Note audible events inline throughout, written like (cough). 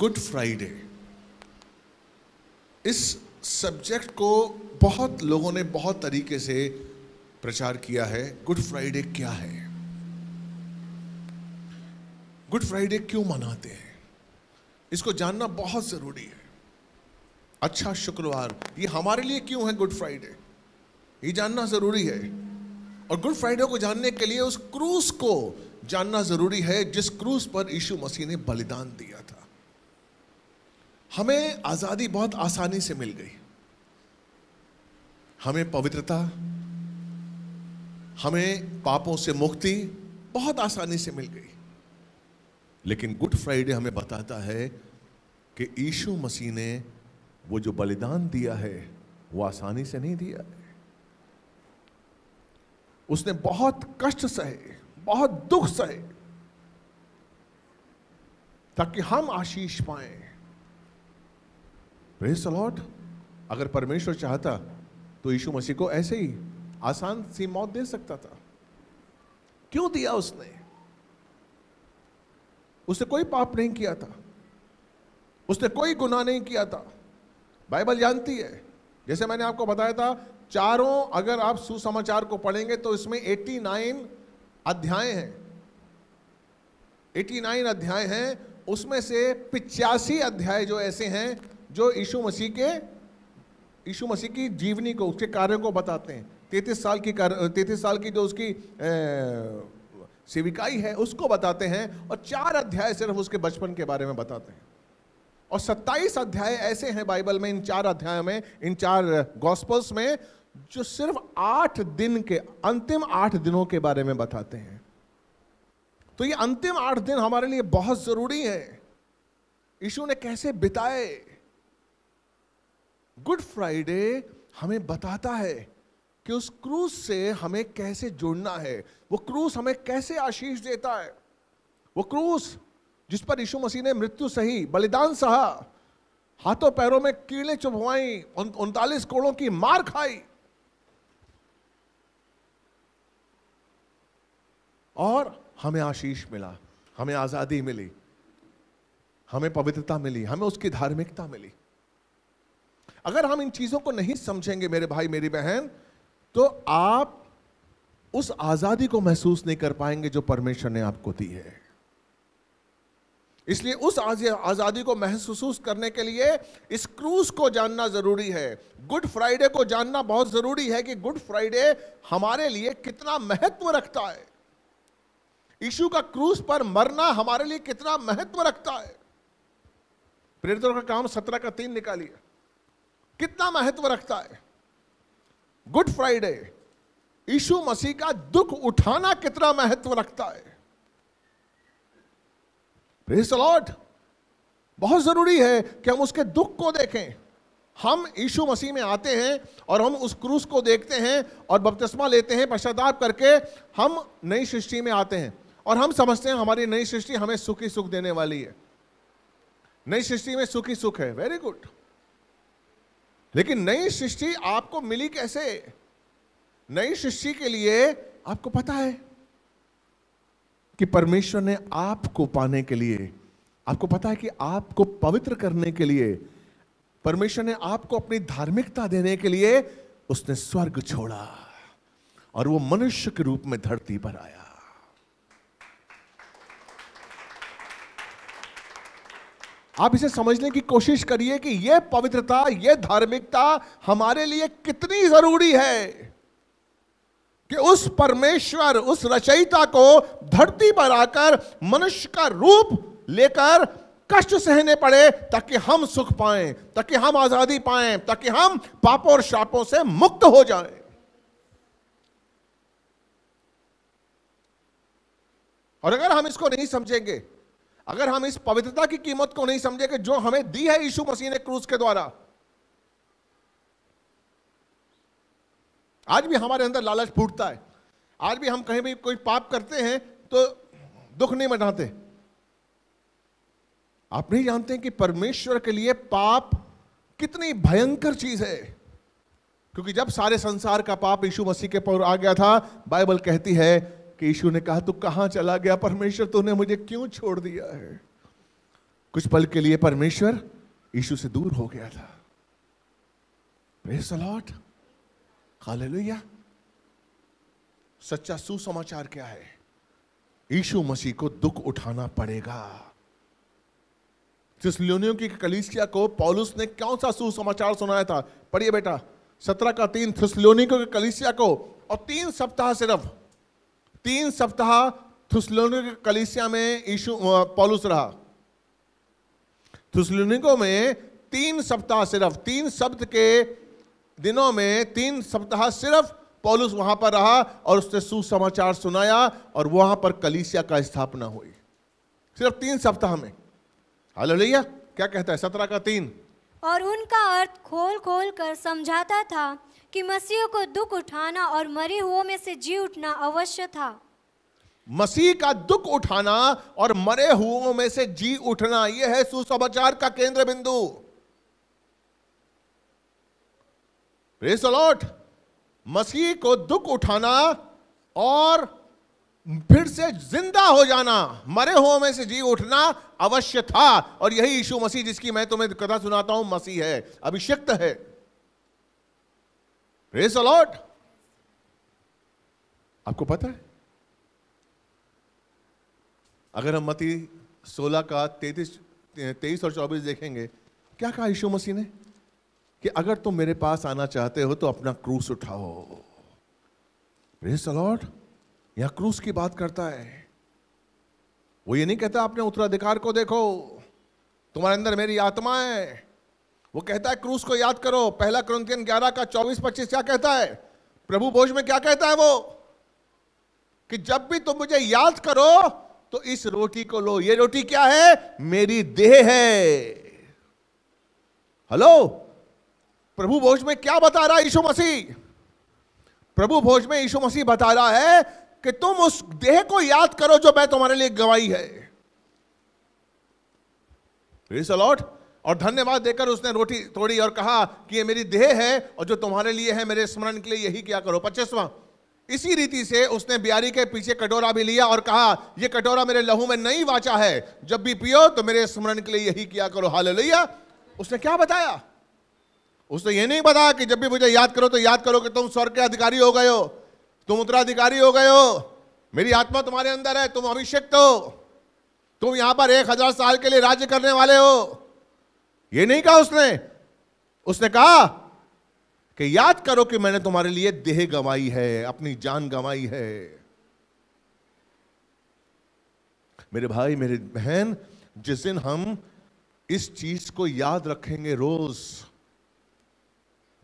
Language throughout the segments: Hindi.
गुड फ्राइडे इस सब्जेक्ट को बहुत लोगों ने बहुत तरीके से प्रचार किया है गुड फ्राइडे क्या है गुड फ्राइडे क्यों मनाते हैं इसको जानना बहुत ज़रूरी है अच्छा शुक्रवार ये हमारे लिए क्यों है गुड फ्राइडे ये जानना ज़रूरी है और गुड फ्राइडे को जानने के लिए उस क्रूस को जानना ज़रूरी है जिस क्रूस पर यीशु मसीह ने बलिदान दिया था हमें आज़ादी बहुत आसानी से मिल गई हमें पवित्रता हमें पापों से मुक्ति बहुत आसानी से मिल गई लेकिन गुड फ्राइडे हमें बताता है कि ईशु मसीह ने वो जो बलिदान दिया है वो आसानी से नहीं दिया है उसने बहुत कष्ट सहे बहुत दुख सहे ताकि हम आशीष पाएं प्रेस अलॉट अगर परमेश्वर चाहता तो यीशु मसीह को ऐसे ही आसान सी मौत दे सकता था क्यों दिया उसने उसने कोई पाप नहीं किया था उसने कोई गुनाह नहीं किया था बाइबल जानती है जैसे मैंने आपको बताया था चारों अगर आप सुसमाचार को पढ़ेंगे तो इसमें 89 अध्याय हैं 89 अध्याय हैं उसमें से पिचासी अध्याय जो ऐसे हैं जो यीशु मसीह के यीशु मसीह की जीवनी को उसके कार्यों को बताते हैं तैतीस साल की कार्य तैतीस साल की जो उसकी सेविकाई है उसको बताते हैं और चार अध्याय सिर्फ उसके बचपन के बारे में बताते हैं और सत्ताईस अध्याय ऐसे हैं बाइबल में इन चार अध्यायों में इन चार गॉस्पल्स में जो सिर्फ आठ दिन के अंतिम आठ दिनों के बारे में बताते हैं तो ये अंतिम आठ दिन हमारे लिए बहुत ज़रूरी है यीशु ने कैसे बिताए गुड फ्राइडे हमें बताता है कि उस क्रूज से हमें कैसे जुड़ना है वो क्रूज हमें कैसे आशीष देता है वो क्रूज जिस पर यीशु मसीह ने मृत्यु सही बलिदान सहा हाथों पैरों में कीड़े चुभवाई उनतालीस कोड़ों की मार खाई और हमें आशीष मिला हमें आज़ादी मिली हमें पवित्रता मिली हमें उसकी धार्मिकता मिली अगर हम इन चीज़ों को नहीं समझेंगे मेरे भाई मेरी बहन तो आप उस आज़ादी को महसूस नहीं कर पाएंगे जो परमेश्वर ने आपको दी है इसलिए उस आज़ादी को महसूस करने के लिए इस क्रूज को जानना ज़रूरी है गुड फ्राइडे को जानना बहुत ज़रूरी है कि गुड फ्राइडे हमारे लिए कितना महत्व रखता है ईशु का क्रूज पर मरना हमारे लिए कितना महत्व रखता है प्रेरितों का काम सत्रह का तीन निकालिए कितना महत्व रखता है गुड फ्राइडे यीशु मसीह का दुख उठाना कितना महत्व रखता है लॉर्ड बहुत जरूरी है कि हम उसके दुख को देखें हम ईशु मसीह में आते हैं और हम उस क्रूस को देखते हैं और बपतिस्मा लेते हैं पश्चाताप करके हम नई सृष्टि में आते हैं और हम समझते हैं हमारी नई सृष्टि हमें सुखी सुख देने वाली है नई सृष्टि में सुखी सुख है वेरी गुड लेकिन नई सृष्टि आपको मिली कैसे नई सृष्टि के लिए आपको पता है कि परमेश्वर ने आपको पाने के लिए आपको पता है कि आपको पवित्र करने के लिए परमेश्वर ने आपको अपनी धार्मिकता देने के लिए उसने स्वर्ग छोड़ा और वो मनुष्य के रूप में धरती पर आया आप इसे समझने की कोशिश करिए कि यह पवित्रता यह धार्मिकता हमारे लिए कितनी जरूरी है कि उस परमेश्वर उस रचयिता को धरती पर आकर मनुष्य का रूप लेकर कष्ट सहने पड़े ताकि हम सुख पाए ताकि हम आजादी पाए ताकि हम पापों और शापों से मुक्त हो जाए और अगर हम इसको नहीं समझेंगे अगर हम इस पवित्रता की कीमत को नहीं समझे कि जो हमें दी है यीशु मसीह ने क्रूस के द्वारा आज भी हमारे अंदर लालच फूटता है आज भी हम कहीं भी कोई पाप करते हैं तो दुख नहीं मनाते आप नहीं जानते कि परमेश्वर के लिए पाप कितनी भयंकर चीज है क्योंकि जब सारे संसार का पाप यीशु मसीह के पर आ गया था बाइबल कहती है कि यीशु ने कहा तू कहाँ चला गया परमेश्वर तूने मुझे क्यों छोड़ दिया है कुछ पल के लिए परमेश्वर यीशु से दूर हो गया था प्रेस हालेलुया सच्चा सुसमाचार क्या है यीशु मसीह को दुख उठाना पड़ेगा थिसलियोनियों की कलिसिया को पॉलुस ने कौन सा सुसमाचार सुनाया था पढ़िए बेटा सत्रह का तीन थिसलियोनियों के कलिसिया को और तीन सप्ताह सिर्फ तीन सप्ताह थुसलोनिक कलिसिया में यीशु पॉलुस रहा थुसलोनिको में तीन सप्ताह सिर्फ तीन शब्द के दिनों में तीन सप्ताह सिर्फ पॉलुस वहां पर रहा और उसने सुसमाचार सुनाया और वहां पर कलिसिया का स्थापना हुई सिर्फ तीन सप्ताह में हेलो भैया क्या कहता है सत्रह का तीन और उनका अर्थ खोल खोल कर समझाता था कि मसीह को दुख उठाना और मरे हुओं में से जी उठना अवश्य था मसीह का दुख उठाना और मरे हुओं में से जी उठना यह है सुसमाचार का केंद्र बिंदु प्रेस मसीह को दुख उठाना और फिर से जिंदा हो जाना मरे हुओं में से जी उठना अवश्य था और यही यीशु मसीह जिसकी मैं तुम्हें कथा सुनाता हूं मसीह है अभिषिक्त है प्रेस अलॉट आपको पता है अगर हम मती 16 का 33 तेईस और 24 देखेंगे क्या कहा यीशु मसीह ने कि अगर तुम मेरे पास आना चाहते हो तो अपना क्रूस उठाओ प्रेस अलॉट यह क्रूस की बात करता है वो ये नहीं कहता अपने उत्तराधिकार को देखो तुम्हारे अंदर मेरी आत्मा है वो कहता है क्रूस को याद करो पहला क्रंथियन 11 का 24 25 क्या कहता है प्रभु भोज में क्या कहता है वो कि जब भी तुम मुझे याद करो तो इस रोटी को लो ये रोटी क्या है मेरी देह है हेलो प्रभु भोज में क्या बता रहा है यीशु मसीह प्रभु भोज में यीशु मसीह बता रहा है कि तुम उस देह को याद करो जो मैं तुम्हारे लिए गवाही है लॉट और धन्यवाद देकर उसने रोटी तोड़ी और कहा कि ये मेरी देह है और जो तुम्हारे लिए है मेरे स्मरण के लिए यही क्या करो पच्चीसवा इसी रीति से उसने बियारी के पीछे कटोरा भी लिया और कहा यह कटोरा मेरे लहू में नहीं वाचा है जब भी पियो तो मेरे स्मरण के लिए यही किया करो हाल उसने क्या बताया उसने ये नहीं बताया कि जब भी मुझे याद करो तो याद करो कि तुम स्वर्ग के अधिकारी हो गए हो तुम उत्तराधिकारी हो गए हो मेरी आत्मा तुम्हारे अंदर है तुम अभिषेक हो तुम यहां पर एक हजार साल के लिए राज्य करने वाले हो ये नहीं कहा उसने उसने कहा कि याद करो कि मैंने तुम्हारे लिए देह गंवाई है अपनी जान गंवाई है मेरे भाई मेरी बहन जिस दिन हम इस चीज को याद रखेंगे रोज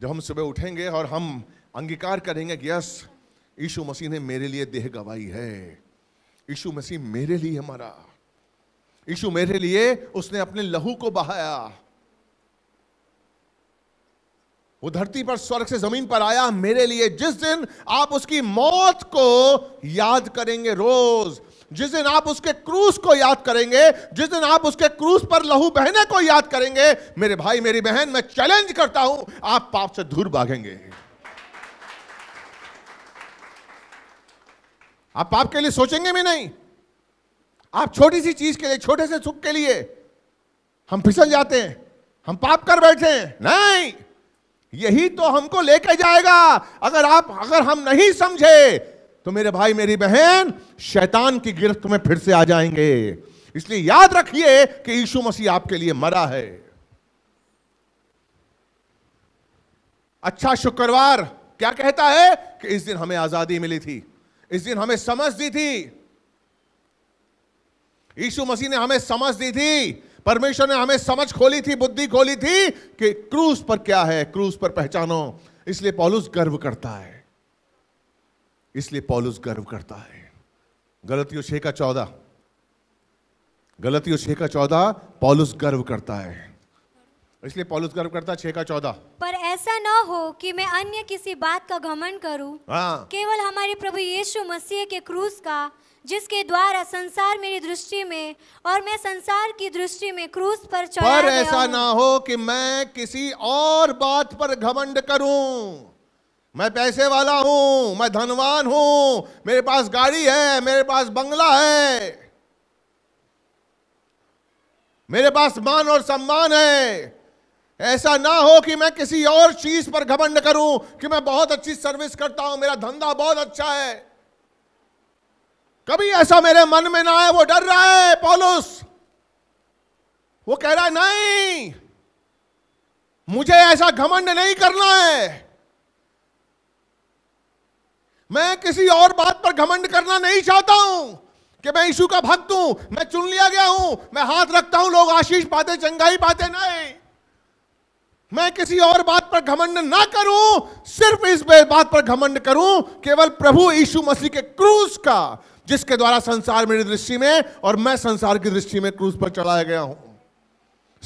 जब हम सुबह उठेंगे और हम अंगीकार करेंगे कि यस यीशु मसीह ने मेरे लिए देह गवाई है यीशु मसीह मेरे लिए मरा यीशु मेरे लिए उसने अपने लहू को बहाया वो धरती पर स्वर्ग से जमीन पर आया मेरे लिए जिस दिन आप उसकी मौत को याद करेंगे रोज जिस दिन आप उसके क्रूस को याद करेंगे जिस दिन आप उसके क्रूस पर लहू बहने को याद करेंगे मेरे भाई मेरी बहन मैं चैलेंज करता हूं आप पाप से दूर भागेंगे आप पाप के लिए सोचेंगे भी नहीं आप छोटी सी चीज के लिए छोटे से सुख के लिए हम फिसल जाते हैं हम पाप कर बैठे हैं नहीं यही तो हमको लेके जाएगा अगर आप अगर हम नहीं समझे तो मेरे भाई मेरी बहन शैतान की गिरफ्त में फिर से आ जाएंगे इसलिए याद रखिए कि यीशु मसीह आपके लिए मरा है अच्छा शुक्रवार क्या कहता है कि इस दिन हमें आजादी मिली थी इस दिन हमें समझ दी थी यीशु मसीह ने हमें समझ दी थी परमेश्वर ने हमें समझ खोली थी बुद्धि खोली थी कि क्रूस पर क्या है क्रूस पर पहचानो इसलिए पॉलुस गर्व करता है इसलिए पॉलुस गर्व करता है गलतियों छे का चौदह गलतियों छे का चौदह पॉलुस गर्व करता है इसलिए पॉलुस गर्व करता छे का चौदह पर ऐसा ना हो कि मैं अन्य किसी बात का घमंड करूं हाँ। केवल हमारे प्रभु यीशु मसीह के क्रूस का जिसके द्वारा संसार मेरी दृष्टि में और मैं संसार की दृष्टि में क्रूस पर चढ़ा पर ऐसा ना हो कि मैं किसी और बात पर घमंड करूं मैं पैसे वाला हूं मैं धनवान हूं मेरे पास गाड़ी है मेरे पास बंगला है मेरे पास मान और सम्मान है ऐसा ना हो कि मैं किसी और चीज पर घमंड करूं कि मैं बहुत अच्छी सर्विस करता हूं मेरा धंधा बहुत अच्छा है कभी ऐसा मेरे मन में ना आए वो डर रहा है पॉलुस वो कह रहा है नहीं मुझे ऐसा घमंड नहीं करना है मैं किसी और बात पर घमंड करना नहीं चाहता हूं कि मैं यीशु का भक्त हूं मैं चुन लिया गया हूं मैं हाथ रखता हूं लोग आशीष पाते चंगाई पाते नहीं मैं किसी और बात पर घमंड ना करूं सिर्फ इस बात पर घमंड करूं केवल प्रभु यीशु मसीह के क्रूस का जिसके द्वारा संसार मेरी दृष्टि में और मैं संसार की दृष्टि में क्रूज पर चलाया गया हूं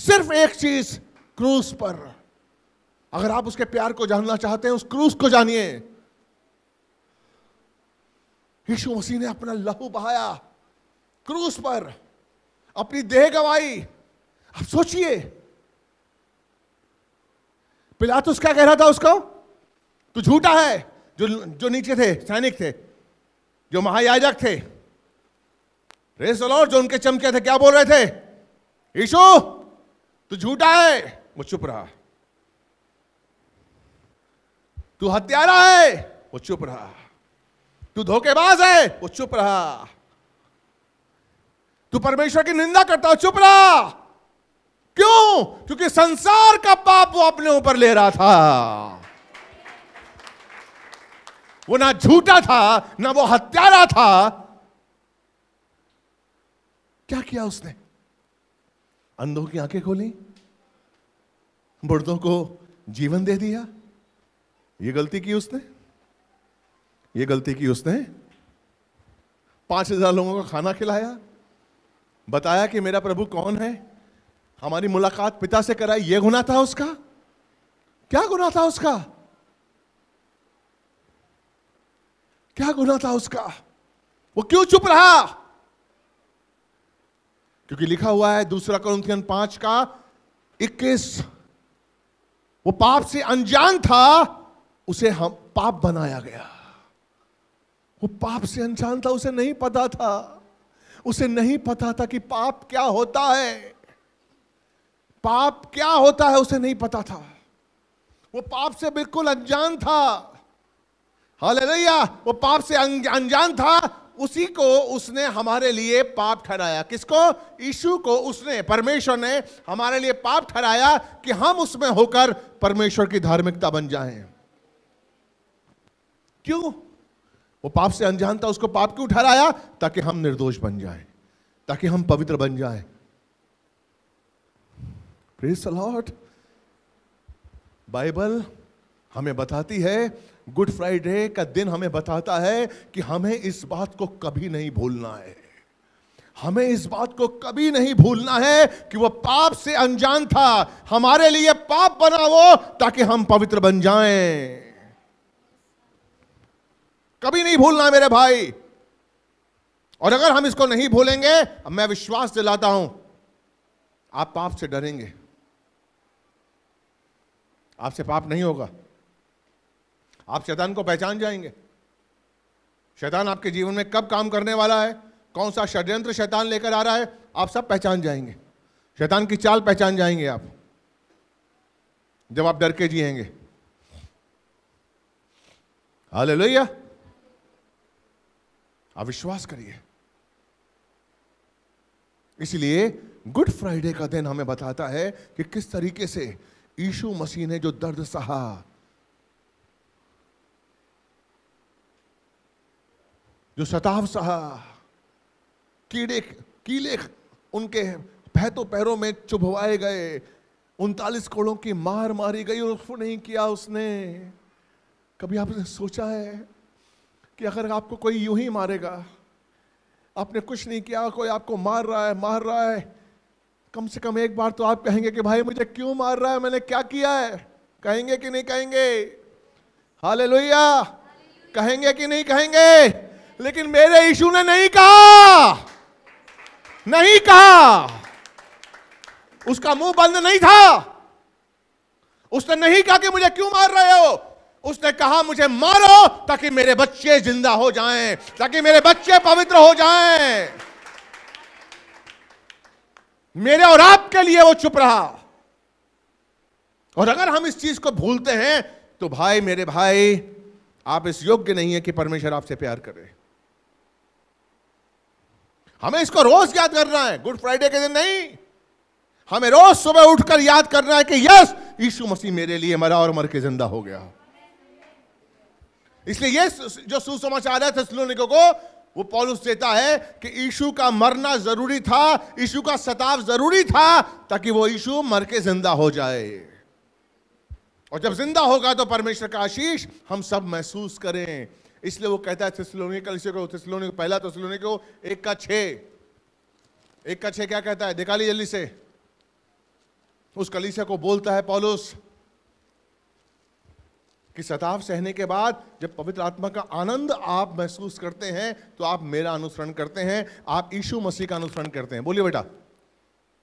सिर्फ एक चीज क्रूज पर अगर आप उसके प्यार को जानना चाहते हैं उस क्रूज को जानिए यीशु मसीह ने अपना लहू बहाया क्रूस पर अपनी देह गवाई आप सोचिए पिलातुस क्या कह रहा था उसको तू झूठा है जो जो नीचे थे सैनिक थे जो महायाजक थे रेस जो उनके चमके थे क्या बोल रहे थे यीशु तू झूठा है वो चुप रहा तू हत्यारा है वो चुप रहा तू धोखेबाज है वो चुप रहा तू परमेश्वर की निंदा करता है चुप रहा क्यों क्योंकि संसार का पाप वो अपने ऊपर ले रहा था वो ना झूठा था ना वो हत्यारा था क्या किया उसने अंधों की आंखें खोली मुर्दों को जीवन दे दिया ये गलती की उसने ये गलती की उसने पांच हजार लोगों को खाना खिलाया बताया कि मेरा प्रभु कौन है हमारी मुलाकात पिता से कराई ये गुना था उसका क्या गुना था उसका क्या गुना था उसका वो क्यों चुप रहा क्योंकि लिखा हुआ है दूसरा करुण पांच का इक्कीस वो पाप से अनजान था उसे हम पाप बनाया गया वो पाप से अनजान था उसे नहीं पता था उसे नहीं पता था कि पाप क्या होता है पाप क्या होता है उसे नहीं पता था वो पाप से बिल्कुल अनजान था हाल वो पाप से अनजान था उसी को उसने हमारे लिए पाप ठहराया किसको ईशु को उसने परमेश्वर ने हमारे लिए पाप ठहराया कि हम उसमें होकर परमेश्वर की धार्मिकता बन जाएं क्यों वो पाप से अनजान था उसको पाप क्यों ठहराया ताकि हम निर्दोष बन जाएं ताकि हम पवित्र बन जाएं प्रेज लॉर्ड बाइबल हमें बताती है गुड फ्राइडे का दिन हमें बताता है कि हमें इस बात को कभी नहीं भूलना है हमें इस बात को कभी नहीं भूलना है कि वह पाप से अनजान था हमारे लिए पाप बना वो ताकि हम पवित्र बन जाएं कभी नहीं भूलना मेरे भाई और अगर हम इसको नहीं भूलेंगे मैं विश्वास दिलाता हूं आप पाप से डरेंगे आपसे पाप नहीं होगा आप शैतान को पहचान जाएंगे शैतान आपके जीवन में कब काम करने वाला है कौन सा षड्यंत्र शैतान लेकर आ रहा है आप सब पहचान जाएंगे शैतान की चाल पहचान जाएंगे आप जब आप डर के जिएंगे हाल लोहिया आप विश्वास करिए इसलिए गुड फ्राइडे का दिन हमें बताता है कि किस तरीके से यीशु मसीह ने जो दर्द सहा जो शताब सहा कीड़े कीले उनके पहतो पैरों में चुभवाए गए उनतालीस कोड़ों की मार मारी गई और उसको नहीं किया उसने कभी आपने सोचा है कि अगर आपको कोई यूं ही मारेगा आपने कुछ नहीं किया कोई आपको मार रहा है मार रहा है कम से कम एक बार तो आप कहेंगे कि भाई मुझे क्यों मार रहा है मैंने क्या किया है कहेंगे कि नहीं कहेंगे हाले कहेंगे कि नहीं कहेंगे लेकिन मेरे यीशु ने नहीं कहा नहीं कहा उसका मुंह बंद नहीं था उसने नहीं कहा कि मुझे क्यों मार रहे हो उसने कहा मुझे मारो ताकि मेरे बच्चे जिंदा हो जाएं, ताकि मेरे बच्चे पवित्र हो जाएं। मेरे और आपके लिए वो चुप रहा और अगर हम इस चीज को भूलते हैं तो भाई मेरे भाई आप इस योग्य नहीं है कि परमेश्वर आपसे प्यार करे हमें इसको रोज याद करना है गुड फ्राइडे के दिन नहीं हमें रोज सुबह उठकर याद करना है कि यस यीशु मसीह मेरे लिए मरा और मर के जिंदा हो गया इसलिए ये जो सुसमाचार है थसलोनिको को वो पॉलुस देता है कि यीशु का मरना जरूरी था यीशु का सताव जरूरी था ताकि वो यीशु मर के जिंदा हो जाए और जब जिंदा होगा तो परमेश्वर का आशीष हम सब महसूस करें इसलिए वो कहता है थिसलोनी का को थिसलोनी पहला थिसलोनी को एक का छे एक का छे क्या कहता है निकाली जल्दी से उस कलीसिया को बोलता है पॉलुस कि सताव सहने के बाद जब पवित्र आत्मा का आनंद आप महसूस करते हैं तो आप मेरा अनुसरण करते हैं आप यीशु मसीह का अनुसरण करते हैं बोलिए बेटा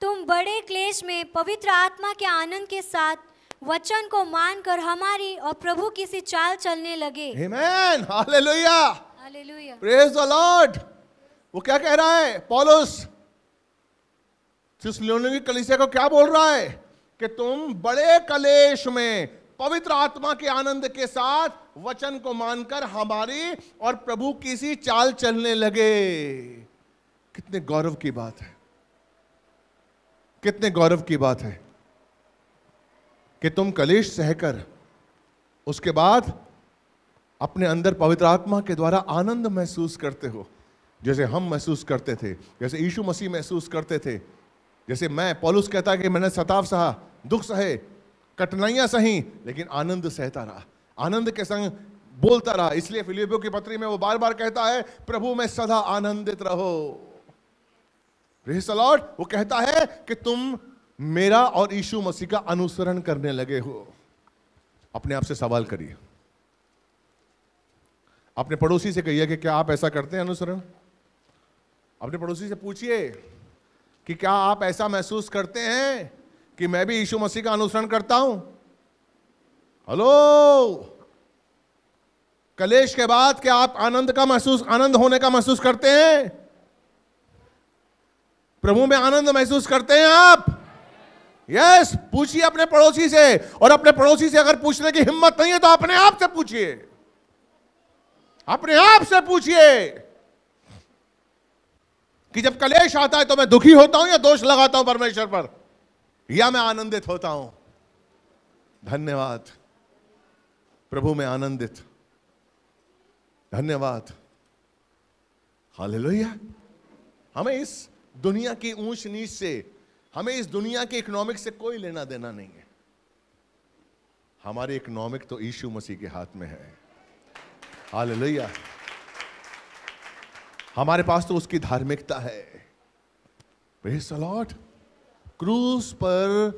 तुम बड़े क्लेश में पवित्र आत्मा के आनंद के साथ वचन को मानकर हमारी और प्रभु की सी चाल चलने लगे Amen. Hallelujah. Hallelujah. Praise the lord वो क्या कह रहा है पॉलुस कलिसिया को क्या बोल रहा है कि तुम बड़े कलेश में पवित्र आत्मा के आनंद के साथ वचन को मानकर हमारी और प्रभु की सी चाल चलने लगे कितने गौरव की बात है कितने गौरव की बात है कि तुम कलेश सहकर उसके बाद अपने अंदर पवित्र आत्मा के द्वारा आनंद महसूस करते हो जैसे हम महसूस करते थे जैसे यीशु मसीह महसूस करते थे जैसे मैं पॉलुस कहता कि मैंने सताव सहा दुख सहे कठिनाइयां सही लेकिन आनंद सहता रहा आनंद के संग बोलता रहा इसलिए फिलिपियो की पत्री में वो बार बार कहता है प्रभु में सदा आनंदित रहो लॉर्ड वो कहता है कि तुम मेरा और यीशु मसीह का अनुसरण करने लगे हो अपने आप से सवाल करिए अपने पड़ोसी से कहिए कि क्या आप ऐसा करते हैं अनुसरण अपने पड़ोसी से पूछिए कि क्या आप ऐसा महसूस करते हैं कि मैं भी यीशु मसीह का अनुसरण करता हूं हेलो कलेश के बाद क्या आप आनंद का महसूस आनंद होने का महसूस करते हैं प्रभु में आनंद महसूस करते हैं आप यस पूछिए अपने पड़ोसी से और अपने पड़ोसी से अगर पूछने की हिम्मत नहीं है तो अपने आप से पूछिए अपने आप से पूछिए कि जब कलेश आता है तो मैं दुखी होता हूं या दोष लगाता हूं परमेश्वर पर या मैं आनंदित होता हूं धन्यवाद प्रभु में आनंदित धन्यवाद हाल हमें इस दुनिया की ऊंच नीच से हमें इस दुनिया के इकोनॉमिक से कोई लेना देना नहीं है हमारी इकोनॉमिक तो ईशु मसीह के हाथ में है हालेलुया हमारे पास तो उसकी धार्मिकता है प्रेस क्रूस क्रूज पर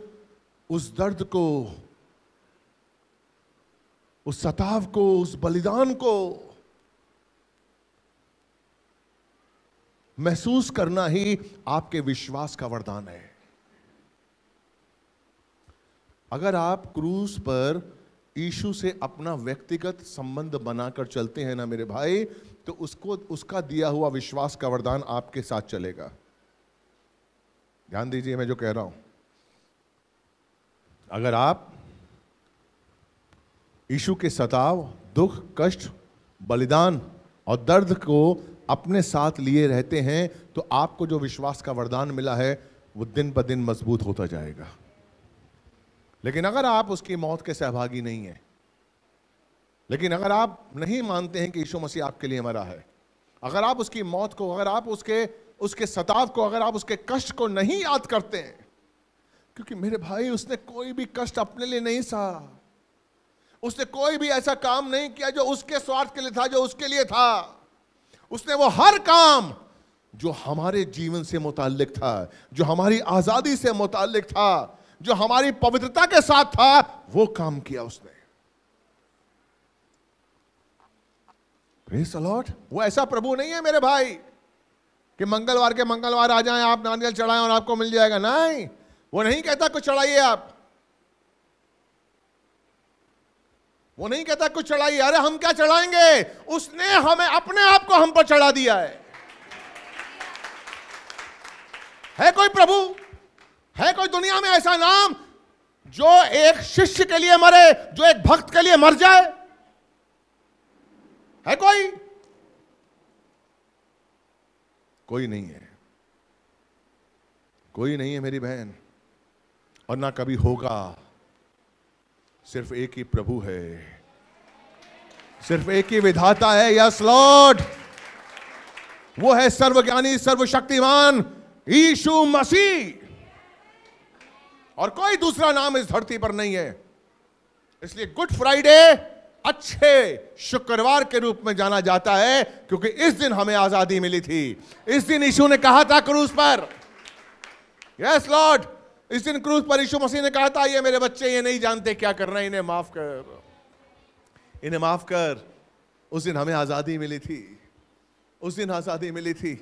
उस दर्द को उस सताव को उस बलिदान को महसूस करना ही आपके विश्वास का वरदान है अगर आप क्रूज पर ईशु से अपना व्यक्तिगत संबंध बनाकर चलते हैं ना मेरे भाई तो उसको उसका दिया हुआ विश्वास का वरदान आपके साथ चलेगा ध्यान दीजिए मैं जो कह रहा हूं अगर आप ईशु के सताव दुख कष्ट बलिदान और दर्द को अपने साथ लिए रहते हैं तो आपको जो विश्वास का वरदान मिला है वो दिन ब दिन मजबूत होता जाएगा लेकिन अगर आप उसकी मौत के सहभागी नहीं हैं लेकिन अगर आप नहीं मानते हैं कि यीशु मसीह आपके लिए मरा है अगर आप उसकी मौत को अगर आप उसके उसके सताव को अगर आप उसके कष्ट को नहीं याद करते हैं क्योंकि मेरे भाई उसने कोई भी कष्ट अपने लिए नहीं सहा उसने कोई भी ऐसा काम नहीं किया जो उसके स्वार्थ के लिए था जो उसके लिए था उसने वो हर काम जो हमारे जीवन से मुतालिक था जो हमारी आज़ादी से मुतालिक था जो हमारी पवित्रता के साथ था वो काम किया उसने अलॉट वो ऐसा प्रभु नहीं है मेरे भाई कि मंगलवार के मंगलवार आ जाए आप नारियल चढ़ाएं और आपको मिल जाएगा नहीं वो नहीं कहता कुछ चढ़ाइए आप वो नहीं कहता कुछ चढ़ाइए अरे हम क्या चढ़ाएंगे उसने हमें अपने आप को हम पर चढ़ा दिया है है कोई प्रभु है कोई दुनिया में ऐसा नाम जो एक शिष्य के लिए मरे जो एक भक्त के लिए मर जाए है कोई कोई नहीं है कोई नहीं है मेरी बहन और ना कभी होगा सिर्फ एक ही प्रभु है सिर्फ एक ही विधाता है यस लॉर्ड वो है सर्वज्ञानी सर्वशक्तिमान ईशु मसीह और कोई दूसरा नाम इस धरती पर नहीं है इसलिए गुड फ्राइडे अच्छे शुक्रवार के रूप में जाना जाता है क्योंकि इस दिन हमें आजादी मिली थी इस दिन यीशु ने कहा था क्रूज पर यस लॉर्ड इस दिन क्रूज पर यीशु मसीह ने कहा था ये मेरे बच्चे ये नहीं जानते क्या करना इन्हें माफ कर इन्हें माफ कर उस दिन हमें आजादी मिली थी उस दिन आजादी मिली थी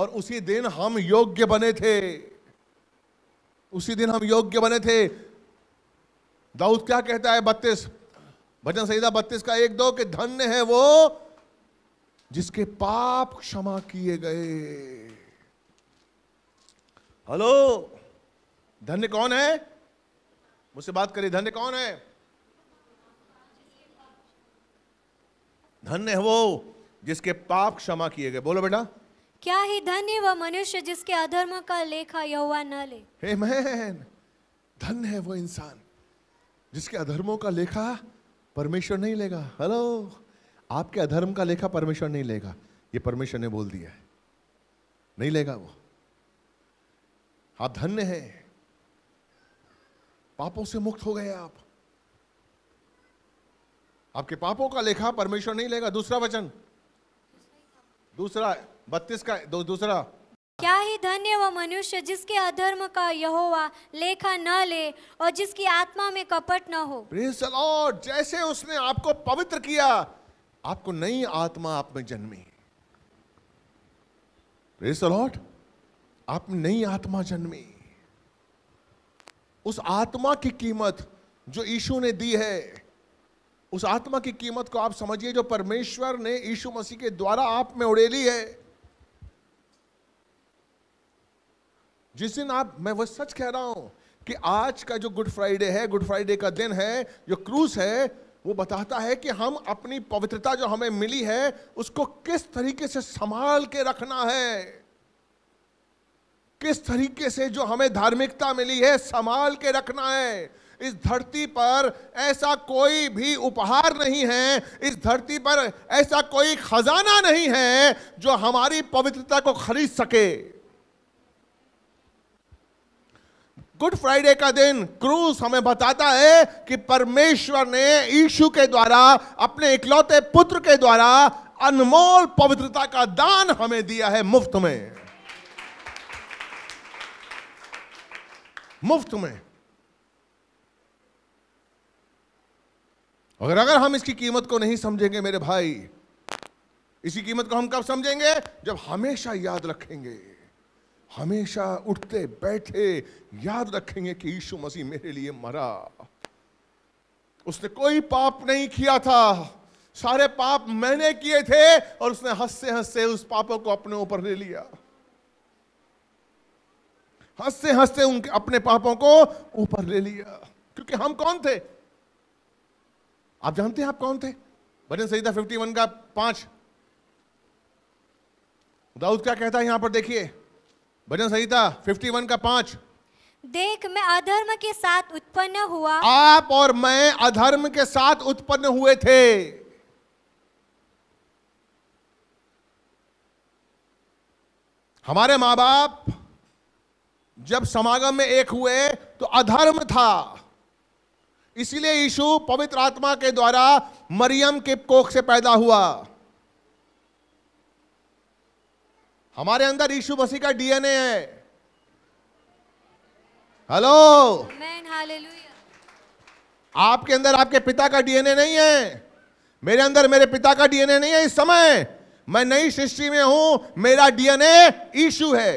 और उसी दिन हम योग्य बने थे उसी दिन हम योग्य बने थे दाऊद क्या कहता है बत्तीस भजन संहिता बत्तीस का एक दो के धन्य है वो जिसके पाप क्षमा किए गए हेलो धन्य कौन है मुझसे बात करिए धन्य कौन है धन्य है वो जिसके पाप क्षमा किए गए बोलो बेटा क्या ही धन्य वह मनुष्य जिसके अधर्म का लेखा यहोवा न ले Amen. धन्य है वो इंसान जिसके अधर्मों का लेखा परमेश्वर नहीं लेगा हेलो आपके अधर्म का लेखा परमेश्वर नहीं लेगा ये परमेश्वर ने बोल दिया है नहीं लेगा वो आप धन्य हैं पापों से मुक्त हो गए आप आपके पापों का लेखा परमेश्वर नहीं लेगा दूसरा वचन दूसरा बत्तीस का दो, दूसरा क्या ही धन्य वह मनुष्य जिसके अधर्म का यहोवा लेखा न ले और जिसकी आत्मा में कपट न हो लॉर्ड जैसे उसने आपको पवित्र किया आपको नई आत्मा आप में जन्मी लॉर्ड आप नई आत्मा जन्मी उस आत्मा की कीमत जो ईशु ने दी है उस आत्मा की कीमत को आप समझिए जो परमेश्वर ने यीशु मसीह के द्वारा आप में उड़ेली है जिस दिन आप मैं वो सच कह रहा हूं कि आज का जो गुड फ्राइडे है गुड फ्राइडे का दिन है जो क्रूस है वो बताता है कि हम अपनी पवित्रता जो हमें मिली है उसको किस तरीके से संभाल के रखना है किस तरीके से जो हमें धार्मिकता मिली है संभाल के रखना है इस धरती पर ऐसा कोई भी उपहार नहीं है इस धरती पर ऐसा कोई खजाना नहीं है जो हमारी पवित्रता को खरीद सके गुड फ्राइडे का दिन क्रूस हमें बताता है कि परमेश्वर ने यीशु के द्वारा अपने इकलौते पुत्र के द्वारा अनमोल पवित्रता का दान हमें दिया है मुफ्त में मुफ्त में और अगर हम इसकी कीमत को नहीं समझेंगे मेरे भाई इसी कीमत को हम कब समझेंगे जब हमेशा याद रखेंगे हमेशा उठते बैठे याद रखेंगे कि यीशु मसीह मेरे लिए मरा उसने कोई पाप नहीं किया था सारे पाप मैंने किए थे और उसने हंसते हंसते उस पापों को अपने ऊपर ले लिया हंसते हंसते उनके अपने पापों को ऊपर ले लिया क्योंकि हम कौन थे आप जानते हैं आप कौन थे भजन संहिता 51 का पांच दाऊद क्या कहता है यहां पर देखिए भजन संहिता 51 का पांच देख मैं अधर्म के साथ उत्पन्न हुआ आप और मैं अधर्म के साथ उत्पन्न हुए थे हमारे माँ बाप जब समागम में एक हुए तो अधर्म था इसीलिए यीशु पवित्र आत्मा के द्वारा मरियम के कोख से पैदा हुआ हमारे अंदर यीशु मसीह का डीएनए है हेलो आपके अंदर आपके पिता का डीएनए नहीं है मेरे अंदर मेरे पिता का डीएनए नहीं है इस समय मैं नई सृष्टि में हूं मेरा डीएनए ईशु है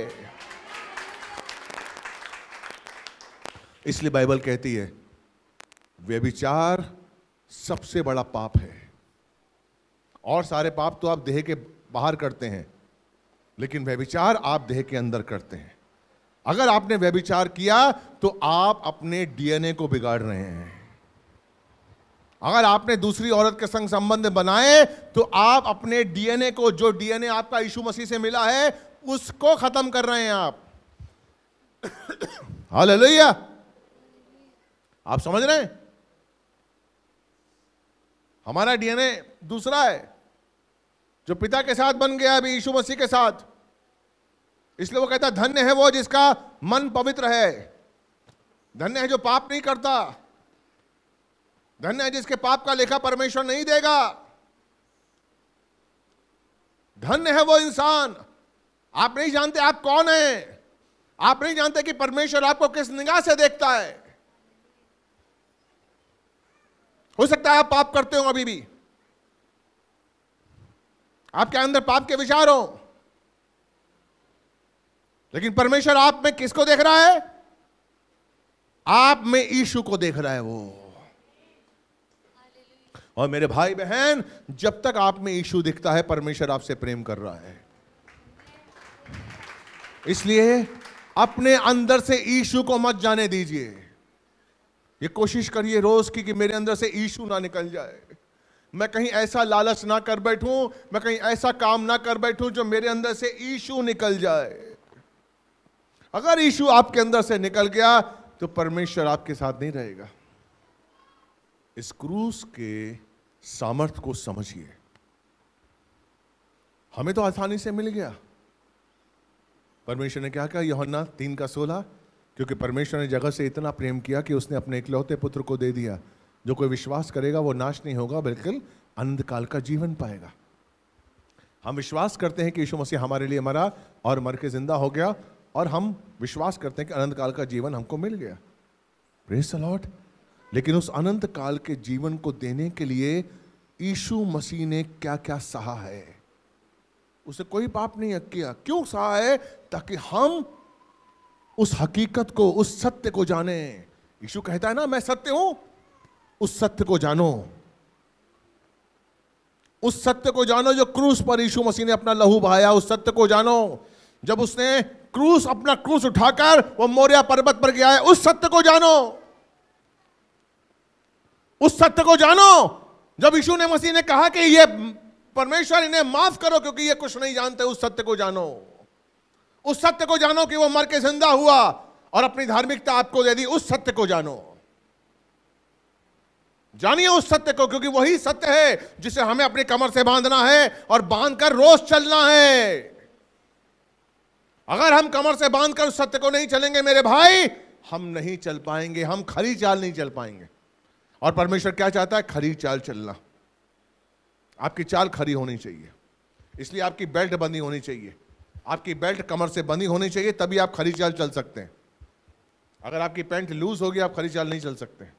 इसलिए बाइबल कहती है व्यभिचार सबसे बड़ा पाप है और सारे पाप तो आप देह के बाहर करते हैं लेकिन व्यभिचार आप देह के अंदर करते हैं अगर आपने व्यभिचार किया तो आप अपने डीएनए को बिगाड़ रहे हैं अगर आपने दूसरी औरत के संग संबंध बनाए तो आप अपने डीएनए को जो डीएनए आपका यीशु मसीह से मिला है उसको खत्म कर रहे हैं आप (coughs) हाल आप समझ रहे हैं हमारा डीएनए दूसरा है जो पिता के साथ बन गया अभी यीशु मसीह के साथ इसलिए वो कहता धन्य है वो जिसका मन पवित्र है धन्य है जो पाप नहीं करता धन्य है जिसके पाप का लेखा परमेश्वर नहीं देगा धन्य है वो इंसान आप नहीं जानते आप कौन हैं आप नहीं जानते कि परमेश्वर आपको किस निगाह से देखता है हो सकता है आप पाप करते हो अभी भी आपके अंदर पाप के विचार हो लेकिन परमेश्वर आप में किसको देख रहा है आप में ईशु को देख रहा है वो और मेरे भाई बहन जब तक आप में ईशु दिखता है परमेश्वर आपसे प्रेम कर रहा है इसलिए अपने अंदर से ईशु को मत जाने दीजिए ये कोशिश करिए रोज की कि मेरे अंदर से ईशु ना निकल जाए मैं कहीं ऐसा लालच ना कर बैठूं मैं कहीं ऐसा काम ना कर बैठूं जो मेरे अंदर से ईशू निकल जाए अगर ईशू आपके अंदर से निकल गया तो परमेश्वर आपके साथ नहीं रहेगा इस क्रूस के सामर्थ्य को समझिए हमें तो आसानी से मिल गया परमेश्वर ने क्या कहा योहन्ना तीन का सोलह क्योंकि परमेश्वर ने जगह से इतना प्रेम किया कि उसने अपने इकलौते पुत्र को दे दिया जो कोई विश्वास करेगा वो नाश नहीं होगा बिल्कुल आनंद काल का जीवन पाएगा हम विश्वास करते हैं कि यीशु मसीह हमारे लिए मरा और मर के जिंदा हो गया और हम विश्वास करते हैं कि अनंत काल का जीवन हमको मिल गया प्रेस लेकिन उस अनंत काल के जीवन को देने के लिए यीशु मसीह ने क्या क्या सहा है उसे कोई पाप नहीं किया क्यों सहा है ताकि हम उस हकीकत को उस सत्य को जाने यीशु कहता है ना मैं सत्य हूं उस सत्य को जानो उस सत्य को जानो जो क्रूस पर यीशु मसीह ने अपना लहू बहाया उस सत्य को जानो जब उसने क्रूस अपना क्रूस उठाकर वो मोरिया पर्वत पर गया है उस सत्य को जानो उस सत्य को जानो जब यीशु ने मसीह ने कहा कि ये परमेश्वर इन्हें माफ करो क्योंकि ये कुछ नहीं जानते उस सत्य को जानो उस सत्य को जानो कि वो मर के जिंदा हुआ और अपनी धार्मिकता आपको दे दी उस सत्य को जानो जानिए उस सत्य को क्योंकि वही सत्य है जिसे हमें अपनी कमर से बांधना है और बांधकर रोज चलना है अगर हम कमर से बांधकर उस सत्य को नहीं चलेंगे मेरे भाई हम नहीं चल पाएंगे हम खरी चाल नहीं चल पाएंगे और परमेश्वर क्या चाहता है खरी चाल चलना आपकी चाल खरी होनी चाहिए इसलिए आपकी बेल्ट बंदी होनी चाहिए आपकी बेल्ट कमर से बंदी होनी चाहिए तभी आप खरी चाल चल सकते हैं अगर आपकी पैंट लूज होगी आप खरी चाल नहीं चल सकते हैं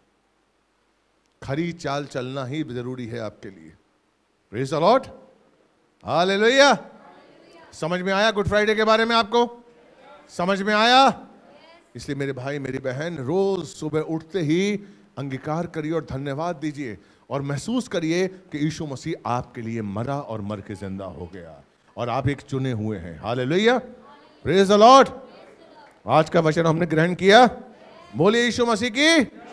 खरी चाल चलना ही जरूरी है आपके लिए प्रेज अलॉट हाल समझ में आया गुड फ्राइडे के बारे में आपको समझ में आया इसलिए मेरे भाई मेरी बहन रोज सुबह उठते ही अंगीकार करिए और धन्यवाद दीजिए और महसूस करिए कि यीशु मसीह आपके लिए मरा और मर के जिंदा हो गया और आप एक चुने हुए हैं हाल लोहिया प्रेज अलॉट आज का वचन हमने ग्रहण किया बोले यीशु मसीह की